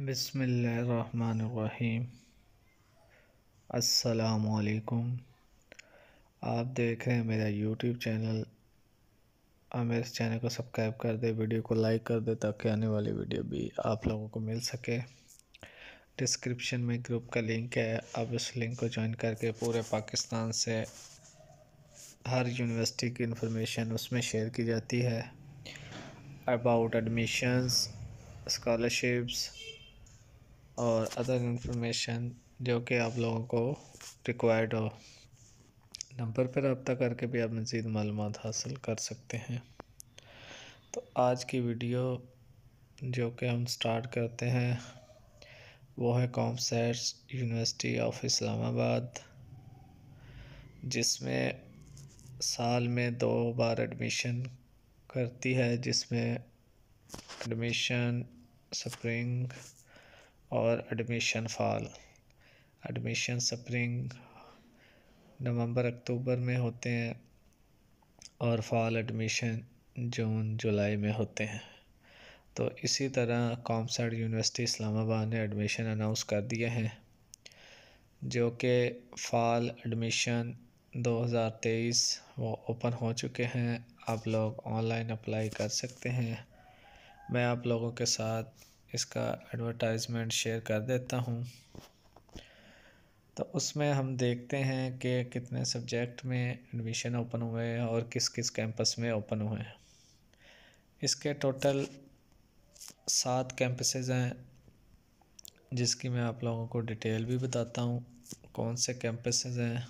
बसमीम् असलकुम आप देख रहे हैं मेरा यूट्यूब चैनल आप मेरे चैनल को सब्सक्राइब कर दे वीडियो को लाइक कर दे ताकि आने वाली वीडियो भी आप लोगों को मिल सके डिस्क्रिप्शन में ग्रुप का लिंक है आप उस लिंक को ज्वाइन करके पूरे पाकिस्तान से हर यूनिवर्सिटी की इन्फॉर्मेशन उसमें शेयर की जाती है अबाउट एडमिशन्स स्कॉलरशिप्स और अदर इंफॉर्मेशन जो कि आप लोगों को रिक्वायर्ड हो नंबर पर रबता करके भी आप मज़ीद मालूम हासिल कर सकते हैं तो आज की वीडियो जो कि हम स्टार्ट करते हैं वो है कॉमसेट्स यूनिवर्सिटी ऑफ इस्लामाबाद जिसमें साल में दो बार एडमिशन करती है जिसमें एडमिशन स्प्रिंग और admission fall admission spring November October में होते हैं और फॉल एडमिशन जून जुलाई में होते हैं तो इसी तरह कॉमसाइड यूनिवर्सिटी इस्लामाबाद ने एडमिशन अनाउंस कर दिए हैं जो कि फॉल एडमिशन 2023 वो ओपन हो चुके हैं आप लोग ऑनलाइन अप्लाई कर सकते हैं मैं आप लोगों के साथ इसका एडवर्टाइजमेंट शेयर कर देता हूँ तो उसमें हम देखते हैं कि कितने सब्जेक्ट में एडमिशन ओपन हुए हैं और किस किस कैंपस में ओपन हुए हैं इसके टोटल सात कैंपसेस हैं जिसकी मैं आप लोगों को डिटेल भी बताता हूँ कौन से कैंपसेस हैं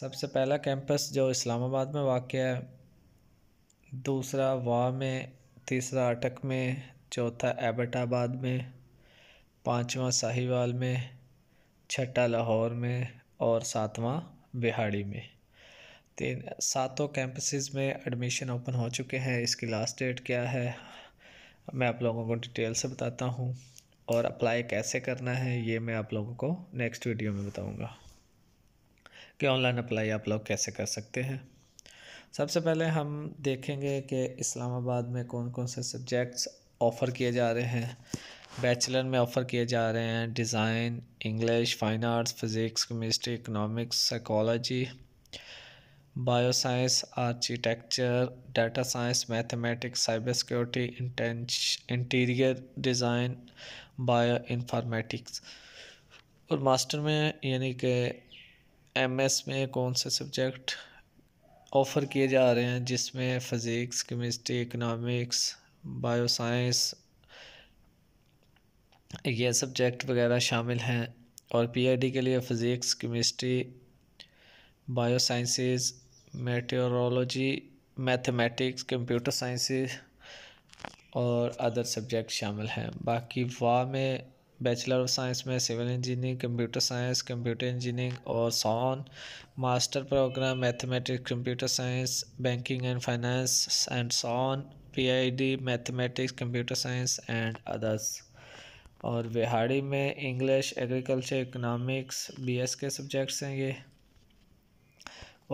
सबसे पहला कैंपस जो इस्लामाबाद में वाक़ है दूसरा वाह में तीसरा अटक में चौथा एबटाबाद में पांचवा साहिवाल में छठा लाहौर में और सातवां बिहाड़ी में तीन सातों कैंपसेस में एडमिशन ओपन हो चुके हैं इसकी लास्ट डेट क्या है मैं आप लोगों को डिटेल से बताता हूँ और अप्लाई कैसे करना है ये मैं आप लोगों को नेक्स्ट वीडियो में बताऊँगा कि ऑनलाइन अप्लाई आप लोग कैसे कर सकते हैं सबसे पहले हम देखेंगे कि इस्लामाबाद में कौन कौन से सब्जेक्ट्स ऑफ़र किए जा रहे हैं बैचलर में ऑफ़र किए जा रहे हैं design English fine arts physics chemistry economics psychology bioscience architecture data science mathematics cyber security interior design bio informatics और मास्टर में यानी कि एमएस में कौन से सब्जेक्ट ऑफ़र किए जा रहे हैं जिसमें physics chemistry economics bio science ये सब्जेक्ट वगैरह शामिल हैं और पीआईडी के लिए physics chemistry biosciences sciences mathematics computer sciences और अदर सब्जेक्ट शामिल हैं बाकी वाह में बैचलर ऑफ साइंस में civil engineering computer science computer engineering और सॉन master program mathematics computer science banking and finance and सॉन PhD mathematics computer science and others और बिहाड़ी में इंग्लिश एग्रीकल्चर इकोनॉमिक्स बीएस के सब्जेक्ट्स हैं ये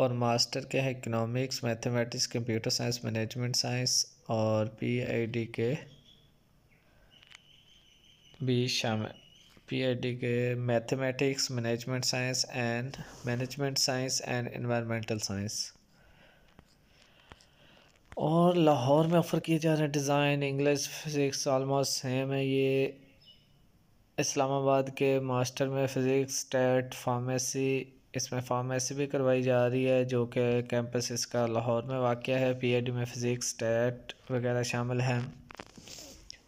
और मास्टर के हैं economics mathematics computer science management science और पी के भी शामिल पीएचडी के mathematics management science and management science and environmental science और लाहौर में ऑफ़र किए जा रहे हैं design English physics almost same है ये इस्लामाबाद के मास्टर में फ़िज़िक्स टेट फार्मेसी इसमें फार्मेसी भी करवाई जा रही है जो कि कैंपस इसका लाहौर में वाक़ है पीएचडी में फ़िज़िक्स टेट वगैरह शामिल हैं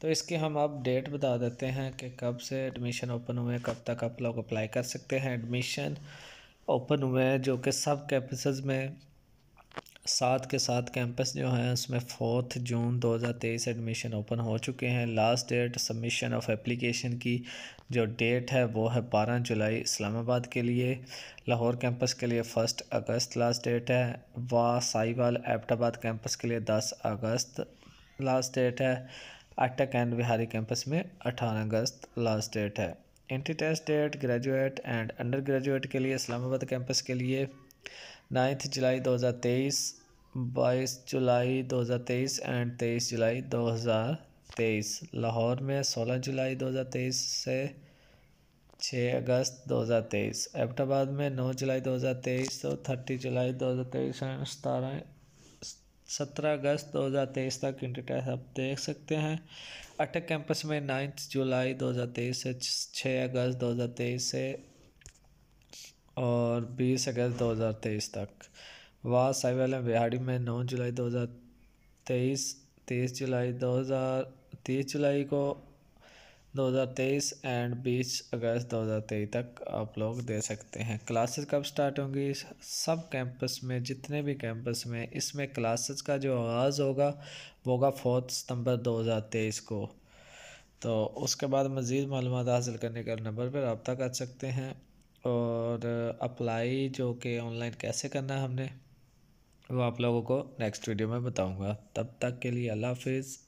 तो इसकी हम आप डेट बता देते हैं कि कब से एडमिशन ओपन हुए कब तक आप लोग अप्लाई कर सकते हैं एडमिशन ओपन हुए हैं जो कि सब कैंपस में सात के सात कैंपस जो हैं उसमें फोर्थ जून 2023 एडमिशन ओपन हो चुके हैं last date submission of application की जो डेट है वो है बारह जुलाई इस्लामाबाद के लिए लाहौर कैंपस के लिए फ़र्स्ट अगस्त लास्ट डेट है व साहिवाल एबटाबाद कैंपस के लिए दस अगस्त लास्ट डेट है अटक एंड बिहारी कैंपस में अठारह अगस्त लास्ट डेट है entry test date graduate and undergraduate के लिए इस्लामाबाद कैंपस के लिए ninth July 2023 22 July 2023 and 23 July 2023 Lahore में 16 जुलाई 2023 से 6 अगस्त 2023 एबटाबाद में 9 जुलाई 2023 तो 30 जुलाई 2023 एंड सतारह सत्रह अगस्त दो हज़ार तेईस तक इंटरटेस आप देख सकते हैं अटक कैंपस में नाइन्थ जुलाई दो हज़ार तेईस से छः अगस्त दो हज़ार तेईस से और बीस अगस्त दो हज़ार तेईस तक वाह साइवल बिहाड़ी में नौ जुलाई दो हज़ार तेईस तेईस जुलाई दो हज़ार तीस जुलाई को 2023 एंड 20 अगस्त 2023 तक आप लोग दे सकते हैं क्लासेस कब स्टार्ट होंगी सब कैंपस में जितने भी कैंपस में इसमें क्लासेस का जो आगाज़ होगा वो होगा फोर्थ सितंबर 2023 को तो उसके बाद मज़ीद मालूम हासिल करने का नंबर पर रबता कर सकते हैं और अप्लाई जो कि ऑनलाइन कैसे करना है हमने वो आप लोगों को नेक्स्ट वीडियो में बताऊंगा तब तक के लिए अल्लाह हाफिज़